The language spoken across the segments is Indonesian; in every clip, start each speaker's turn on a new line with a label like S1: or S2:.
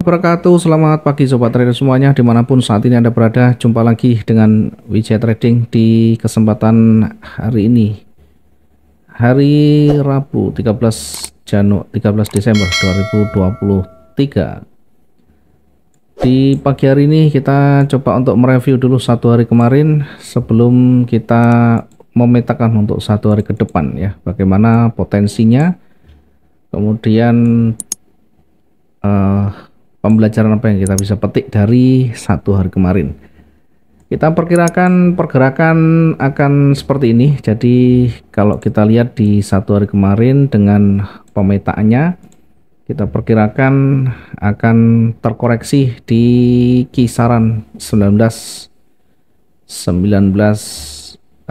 S1: wabarakatuh Selamat pagi Sobat Trader semuanya Dimanapun saat ini Anda berada Jumpa lagi dengan wijaya Trading Di kesempatan hari ini Hari Rabu 13, Janu 13 Desember 2023 Di pagi hari ini kita coba untuk mereview dulu satu hari kemarin Sebelum kita memetakan untuk satu hari ke depan ya Bagaimana potensinya Kemudian uh, pembelajaran apa yang kita bisa petik dari satu hari kemarin kita perkirakan pergerakan akan seperti ini jadi kalau kita lihat di satu hari kemarin dengan pemetaannya kita perkirakan akan terkoreksi di kisaran 19 19 97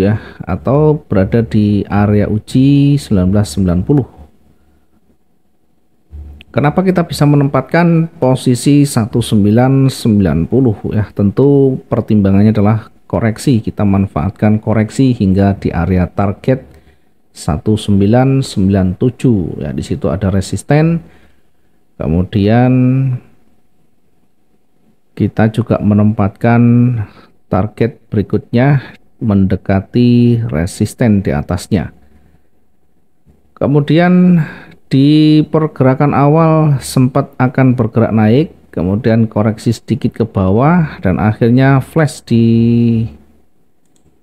S1: ya atau berada di area uji 1990 Kenapa kita bisa menempatkan posisi 1990 ya? Tentu pertimbangannya adalah koreksi. Kita manfaatkan koreksi hingga di area target 1997 ya. Di situ ada resisten. Kemudian kita juga menempatkan target berikutnya mendekati resisten di atasnya. Kemudian di pergerakan awal sempat akan bergerak naik kemudian koreksi sedikit ke bawah dan akhirnya flash di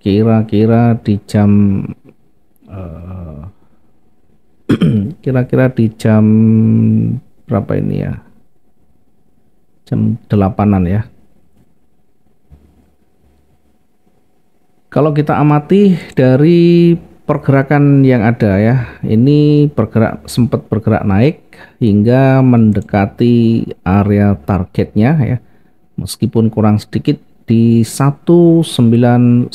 S1: kira-kira di jam eh, kira-kira uh, di jam berapa ini ya jam delapanan ya kalau kita amati dari pergerakan yang ada ya ini bergerak sempat bergerak naik hingga mendekati area targetnya ya meskipun kurang sedikit di 1996.71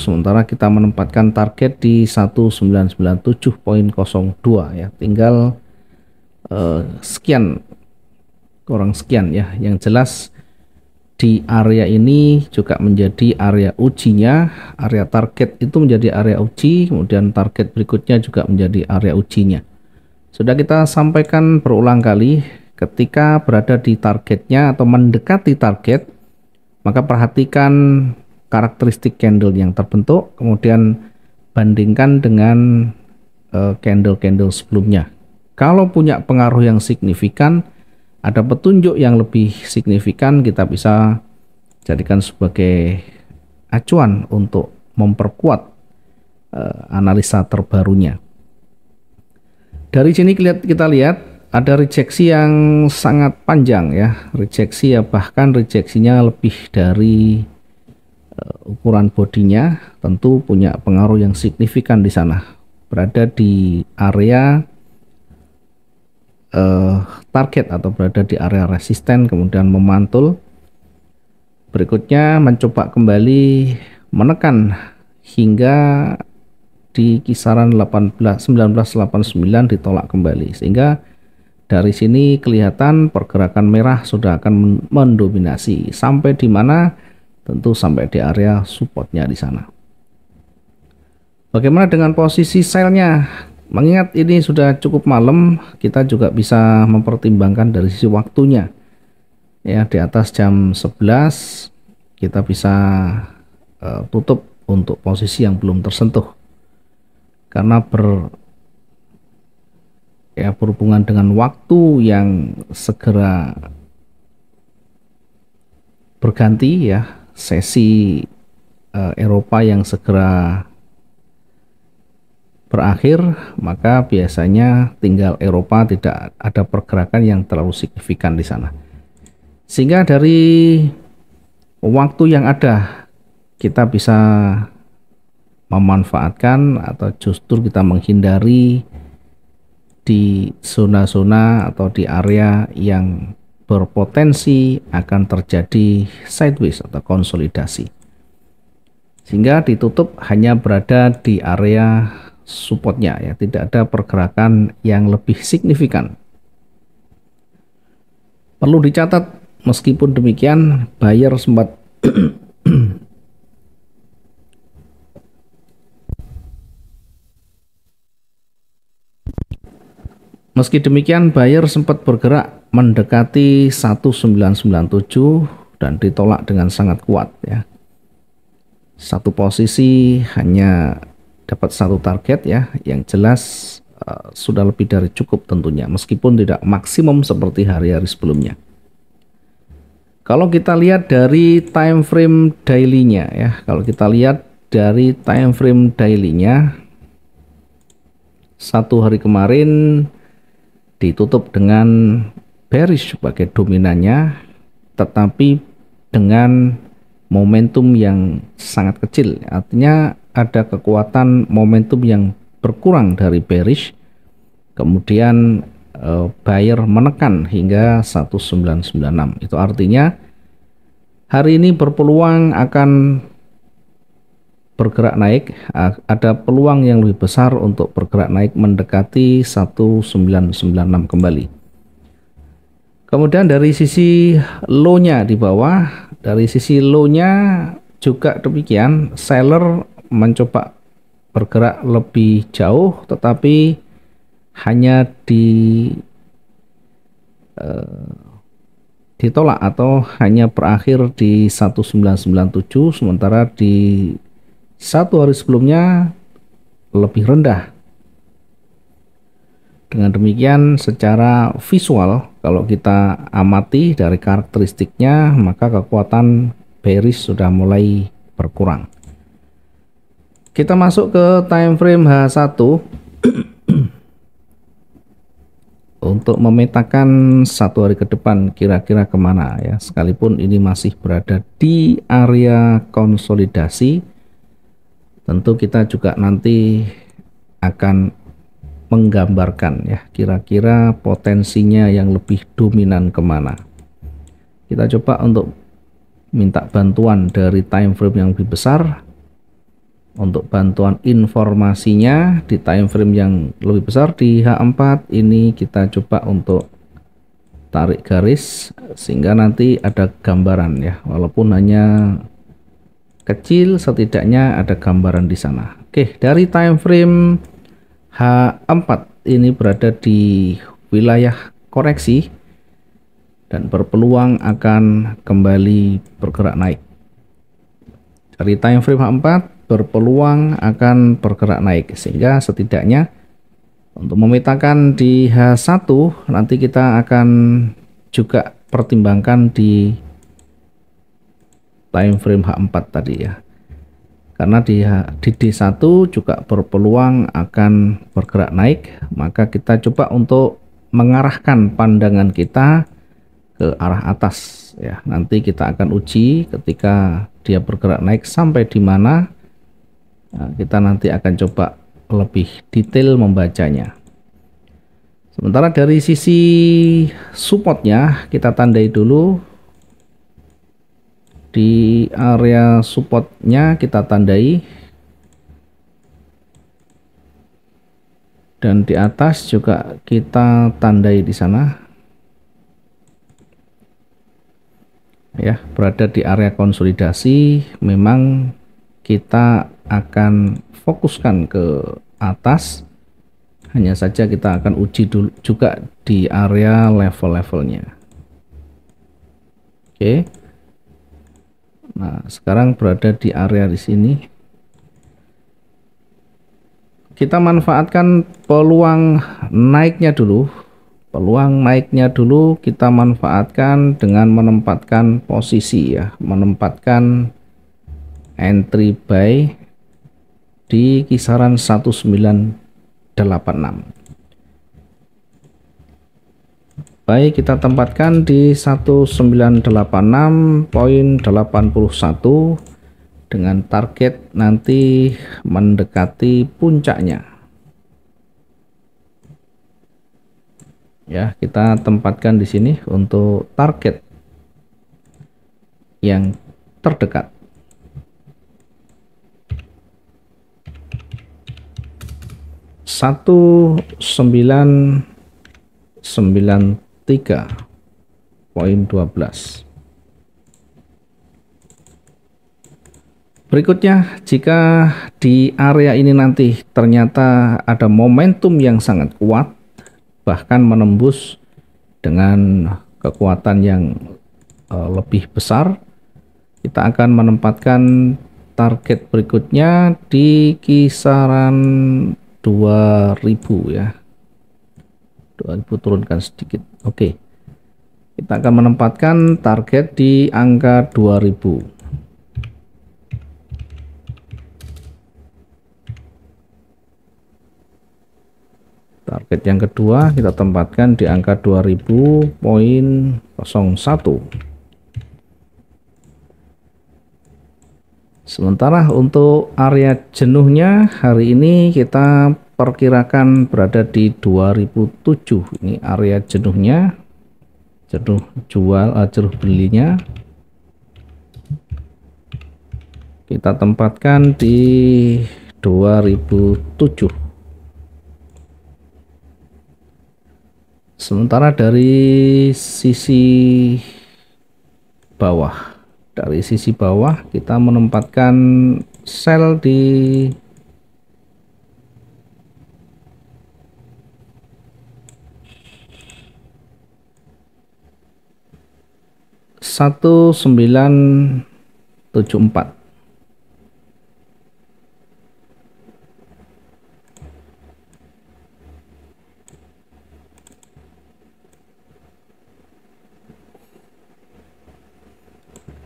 S1: sementara kita menempatkan target di 1997.02 ya tinggal eh, sekian kurang sekian ya yang jelas di area ini juga menjadi area ujinya area target itu menjadi area uji kemudian target berikutnya juga menjadi area ujinya sudah kita sampaikan berulang kali ketika berada di targetnya atau mendekati target maka perhatikan karakteristik candle yang terbentuk kemudian bandingkan dengan eh, candle-candle sebelumnya kalau punya pengaruh yang signifikan ada petunjuk yang lebih signifikan kita bisa jadikan sebagai acuan untuk memperkuat uh, analisa terbarunya. Dari sini kita lihat ada rejeksi yang sangat panjang ya, rejeksi ya bahkan rejeksinya lebih dari uh, ukuran bodinya tentu punya pengaruh yang signifikan di sana. Berada di area uh, target atau berada di area resisten kemudian memantul berikutnya mencoba kembali menekan hingga di kisaran 18 1989 ditolak kembali sehingga dari sini kelihatan pergerakan merah sudah akan mendominasi sampai di mana tentu sampai di area supportnya di sana. Bagaimana dengan posisi selnya? Mengingat ini sudah cukup malam, kita juga bisa mempertimbangkan dari sisi waktunya. Ya, di atas jam 11 kita bisa uh, tutup untuk posisi yang belum tersentuh. Karena ber ya berhubungan dengan waktu yang segera berganti ya, sesi uh, Eropa yang segera berakhir, maka biasanya tinggal Eropa tidak ada pergerakan yang terlalu signifikan di sana. Sehingga dari waktu yang ada kita bisa memanfaatkan atau justru kita menghindari di zona-zona atau di area yang berpotensi akan terjadi sideways atau konsolidasi. Sehingga ditutup hanya berada di area supportnya ya tidak ada pergerakan yang lebih signifikan perlu dicatat meskipun demikian buyer sempat Meski demikian, buyer sempat bergerak mendekati 1997 dan ditolak dengan sangat kuat ya. Satu posisi hanya dapat satu target ya yang jelas uh, sudah lebih dari cukup tentunya meskipun tidak maksimum seperti hari-hari sebelumnya. Kalau kita lihat dari time frame daily-nya ya, kalau kita lihat dari time frame daily-nya satu hari kemarin ditutup dengan bearish sebagai dominannya tetapi dengan momentum yang sangat kecil artinya ada kekuatan momentum yang berkurang dari bearish kemudian uh, buyer menekan hingga 1996 itu artinya hari ini berpeluang akan bergerak naik ada peluang yang lebih besar untuk bergerak naik mendekati 1996 kembali kemudian dari sisi low-nya di bawah dari sisi low-nya juga demikian seller mencoba bergerak lebih jauh tetapi hanya di uh, ditolak atau hanya berakhir di 1997 sementara di satu hari sebelumnya lebih rendah dengan demikian secara visual kalau kita amati dari karakteristiknya maka kekuatan bearish sudah mulai berkurang kita masuk ke time frame H1 untuk memetakan satu hari ke depan kira-kira kemana ya sekalipun ini masih berada di area konsolidasi tentu kita juga nanti akan menggambarkan ya kira-kira potensinya yang lebih dominan kemana kita coba untuk minta bantuan dari time frame yang lebih besar untuk bantuan informasinya di time frame yang lebih besar di H4 ini kita coba untuk tarik garis sehingga nanti ada gambaran ya walaupun hanya kecil setidaknya ada gambaran di sana oke dari time frame H4 ini berada di wilayah koreksi dan berpeluang akan kembali bergerak naik dari time frame H4 berpeluang akan bergerak naik sehingga setidaknya untuk memetakan di H1 nanti kita akan juga pertimbangkan di time frame H4 tadi ya karena di, di D1 juga berpeluang akan bergerak naik maka kita coba untuk mengarahkan pandangan kita ke arah atas ya nanti kita akan uji ketika dia bergerak naik sampai di mana Nah, kita nanti akan coba lebih detail membacanya. Sementara dari sisi supportnya kita tandai dulu di area supportnya kita tandai dan di atas juga kita tandai di sana ya berada di area konsolidasi memang kita akan fokuskan ke atas hanya saja kita akan uji dulu juga di area level-levelnya oke nah sekarang berada di area di sini kita manfaatkan peluang naiknya dulu peluang naiknya dulu kita manfaatkan dengan menempatkan posisi ya menempatkan entry buy di kisaran 1986 baik kita tempatkan di 1986.81 dengan target nanti mendekati puncaknya ya kita tempatkan di sini untuk target yang terdekat poin 12 Berikutnya, jika di area ini nanti ternyata ada momentum yang sangat kuat, bahkan menembus dengan kekuatan yang eh, lebih besar, kita akan menempatkan target berikutnya di kisaran 2000 ya 2000 turunkan sedikit oke okay. kita akan menempatkan target di angka 2000 target yang kedua kita tempatkan di angka 2000.01 Sementara untuk area jenuhnya hari ini kita perkirakan berada di 2007. Ini area jenuhnya. Jenuh jual eh, jenuh belinya. Kita tempatkan di 2007. Sementara dari sisi bawah dari sisi bawah kita menempatkan sel di satu sembilan tujuh empat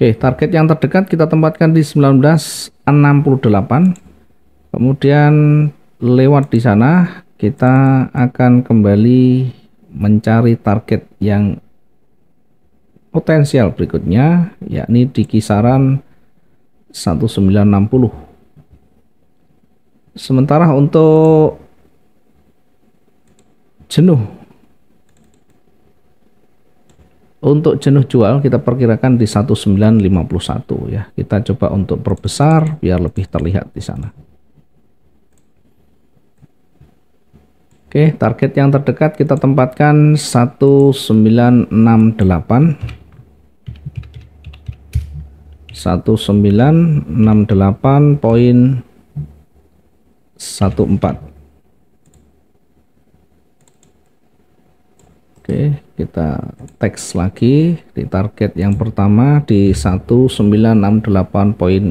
S1: Oke, target yang terdekat kita tempatkan di 1968. Kemudian lewat di sana kita akan kembali mencari target yang potensial berikutnya yakni di kisaran 1960 sementara untuk jenuh untuk jenuh jual kita perkirakan di 1951 ya. Kita coba untuk perbesar biar lebih terlihat di sana. Oke, target yang terdekat kita tempatkan 1968. 1968 poin 14 Oke, kita teks lagi di target yang pertama di 1968.14.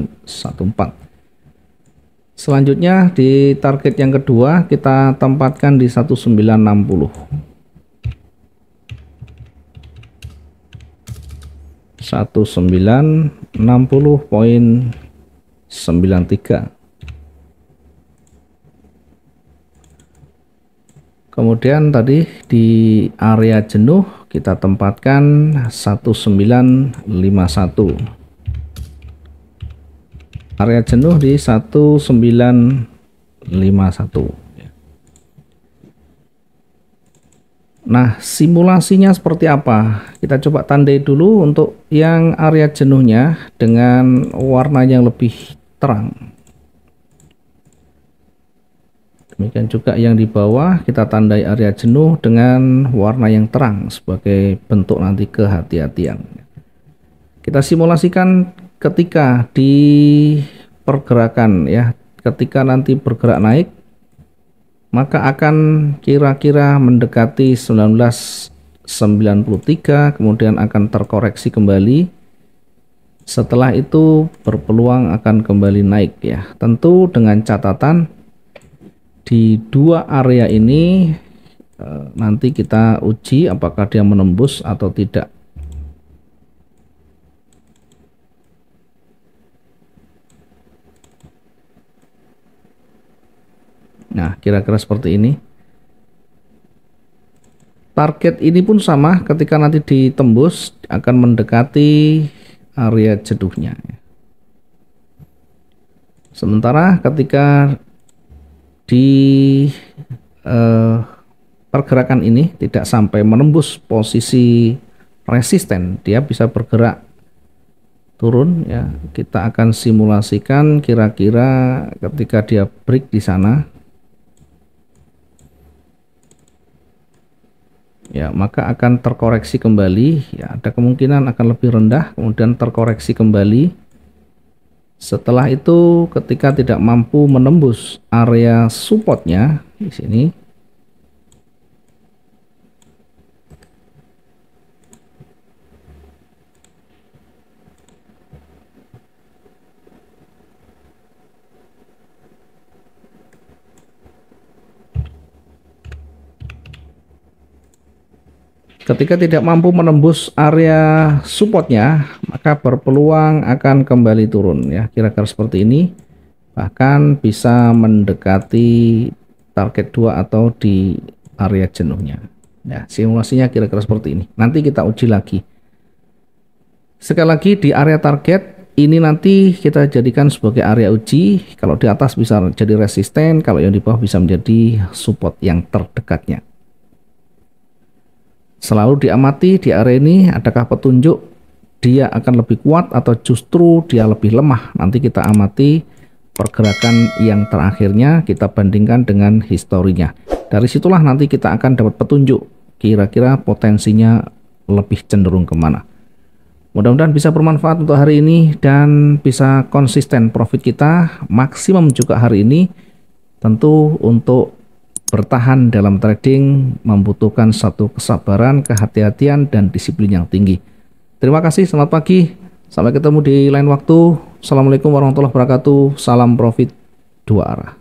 S1: Selanjutnya di target yang kedua kita tempatkan di 1960. 1960.93 Kemudian tadi di area jenuh kita tempatkan 1951. Area jenuh di 1951. Nah, simulasinya seperti apa? Kita coba tandai dulu untuk yang area jenuhnya dengan warna yang lebih terang. Demikian juga yang di bawah kita tandai area jenuh dengan warna yang terang sebagai bentuk nanti kehati-hatian. Kita simulasikan ketika di pergerakan ya, ketika nanti bergerak naik maka akan kira-kira mendekati 1993 kemudian akan terkoreksi kembali setelah itu berpeluang akan kembali naik ya tentu dengan catatan di dua area ini e, nanti kita uji apakah dia menembus atau tidak nah kira-kira seperti ini target ini pun sama ketika nanti ditembus akan mendekati area jeduhnya sementara ketika di eh, pergerakan ini tidak sampai menembus posisi resisten, dia bisa bergerak turun ya. Kita akan simulasikan kira-kira ketika dia break di sana ya maka akan terkoreksi kembali ya ada kemungkinan akan lebih rendah kemudian terkoreksi kembali setelah itu ketika tidak mampu menembus area supportnya di sini Ketika tidak mampu menembus area supportnya, maka berpeluang akan kembali turun ya. Kira-kira seperti ini. Bahkan bisa mendekati target 2 atau di area jenuhnya. Ya, simulasinya kira-kira seperti ini. Nanti kita uji lagi. Sekali lagi di area target ini nanti kita jadikan sebagai area uji. Kalau di atas bisa jadi resisten, kalau yang di bawah bisa menjadi support yang terdekatnya. Selalu diamati di area ini adakah petunjuk dia akan lebih kuat atau justru dia lebih lemah. Nanti kita amati pergerakan yang terakhirnya kita bandingkan dengan historinya. Dari situlah nanti kita akan dapat petunjuk kira-kira potensinya lebih cenderung kemana. Mudah-mudahan bisa bermanfaat untuk hari ini dan bisa konsisten profit kita maksimum juga hari ini tentu untuk Bertahan dalam trading membutuhkan satu kesabaran, kehati-hatian, dan disiplin yang tinggi. Terima kasih, selamat pagi. Sampai ketemu di lain waktu. Assalamualaikum warahmatullahi wabarakatuh. Salam profit dua arah.